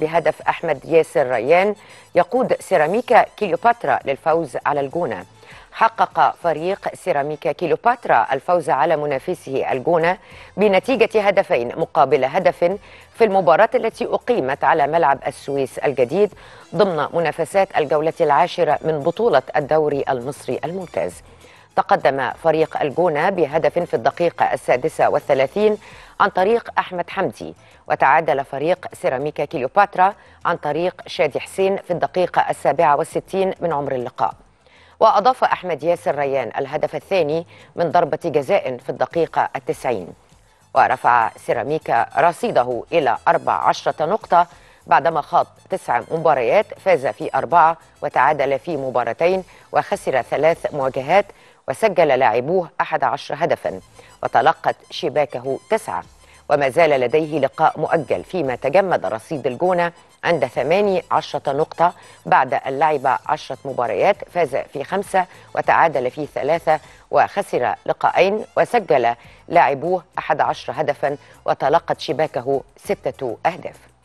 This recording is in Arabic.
بهدف أحمد ياسر ريان يقود سيراميكا كيلوباترا للفوز على الجونة حقق فريق سيراميكا كيلوباترا الفوز على منافسه الجونة بنتيجة هدفين مقابل هدف في المباراة التي أقيمت على ملعب السويس الجديد ضمن منافسات الجولة العاشرة من بطولة الدوري المصري الممتاز تقدم فريق الجونة بهدف في الدقيقة السادسة والثلاثين عن طريق أحمد حمدي وتعادل فريق سيراميكا كيلوباترا عن طريق شادي حسين في الدقيقة السابعة والستين من عمر اللقاء وأضاف أحمد ياسر ريان الهدف الثاني من ضربة جزاء في الدقيقة التسعين ورفع سيراميكا رصيده إلى 14 نقطة بعدما خاض تسع مباريات فاز في أربعة وتعادل في مباراتين وخسر ثلاث مواجهات وسجل لاعبوه 11 هدفا وتلقت شباكه تسعة وما زال لديه لقاء مؤجل فيما تجمد رصيد الجونة عند 18 نقطة بعد أن لعب 10 مباريات فاز في خمسة وتعادل في ثلاثة وخسر لقاءين وسجل لاعبوه 11 هدفا وتلقت شباكه ستة أهداف